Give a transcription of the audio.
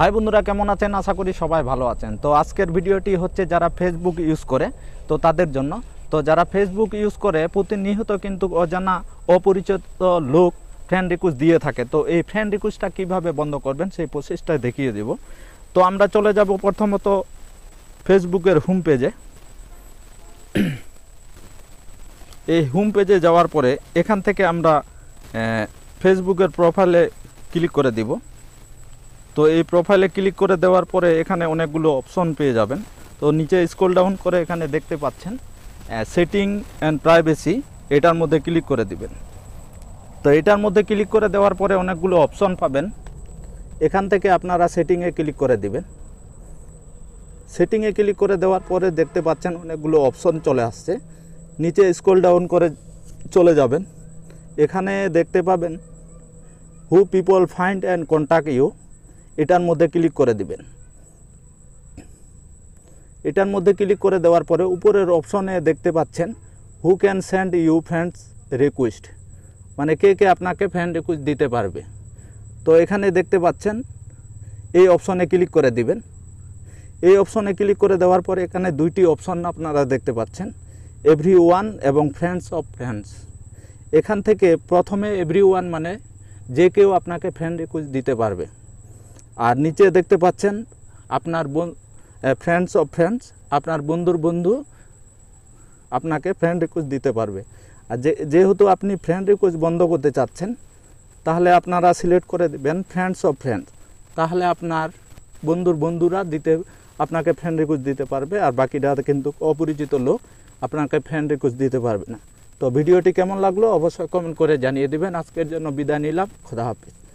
high বন্ধুরা কেমন আছেন আশা করি সবাই ভালো আছেন তো আজকের ভিডিওটি হচ্ছে যারা ফেসবুক ইউজ করে তো তাদের জন্য তো যারা ফেসবুক ইউজ করে প্রতিনিহত কিন্তু অজানা অপরিচিত লোক ফ্রেন্ড রিকোয়েস্ট দিয়ে থাকে তো এই ফ্রেন্ড রিকোয়েস্টটা কীভাবে বন্ধ করবেন সেই প্রসেসটা দেখিয়ে দেব তো আমরা চলে যাব প্রথমত ফেসবুকের হোম পেজে এই হোম পেজে যাওয়ার পরে এখান থেকে আমরা ফেসবুকের প্রোফাইলে ক্লিক করে দিব তো এই প্রোফাইলে ক্লিক করে দেওয়ার পরে এখানে অনেকগুলো অপশন পেয়ে যাবেন তো নিচে স্ক্রল ডাউন করে এখানে দেখতে পাচ্ছেন সেটিং অ্যান্ড প্রাইভেসি এটার মধ্যে ক্লিক করে দিবেন তো এটার মধ্যে ক্লিক করে দেওয়ার পরে অনেকগুলো অপশন পাবেন এখান থেকে আপনারা সেটিংয়ে ক্লিক করে দিবেন সেটিংয়ে ক্লিক করে দেওয়ার পরে দেখতে পাচ্ছেন অনেকগুলো অপশন চলে আসছে নিচে স্ক্রোল ডাউন করে চলে যাবেন এখানে দেখতে পাবেন who people find and contact you এটার মধ্যে ক্লিক করে দিবেন এটার মধ্যে ক্লিক করে দেওয়ার পরে উপরের অপশনে দেখতে পাচ্ছেন who can send you friends request মানে কে কে আপনাকে ফ্রেন্ড রিকোয়েস্ট দিতে পারবে তো এখানে দেখতে পাচ্ছেন এই অপশনে ক্লিক করে দিবেন এই অপশনে ক্লিক করে দেওয়ার পরে এখানে দুইটি অপশন আপনারা দেখতে পাচ্ছেন এভরি ওয়ান এবং ফ্রেন্ডস অফ ফ্রেন্ডস এখান থেকে প্রথমে এভরি ওয়ান মানে যে কেউ আপনাকে ফ্রেন্ড রিকোয়েস্ট দিতে পারবে আর নিচে দেখতে পাচ্ছেন আপনার ফ্রেন্ডস অফ ফ্রেন্ডস আপনার বন্ধুর বন্ধু আপনাকে ফ্রেন্ড রিকোয়েস্ট দিতে পারবে আর যে যেহেতু আপনি ফ্রেন্ড রিকোয়েস্ট বন্ধ করতে চাচ্ছেন তাহলে আপনারা সিলেক্ট করে দেবেন ফ্রেন্ডস অফ ফ্রেন্ডস তাহলে আপনার বন্ধুর বন্ধুরা দিতে আপনাকে ফ্রেন্ড রিকোয়েস্ট দিতে পারবে আর বাকিটা কিন্তু অপরিচিত লোক আপনাকে ফ্রেন্ড রিকোয়েস্ট দিতে পারবে না তো ভিডিওটি কেমন লাগলো অবশ্যই কমেন্ট করে জানিয়ে দেবেন আজকের জন্য বিদায় নিলাম খোদা হাফিজ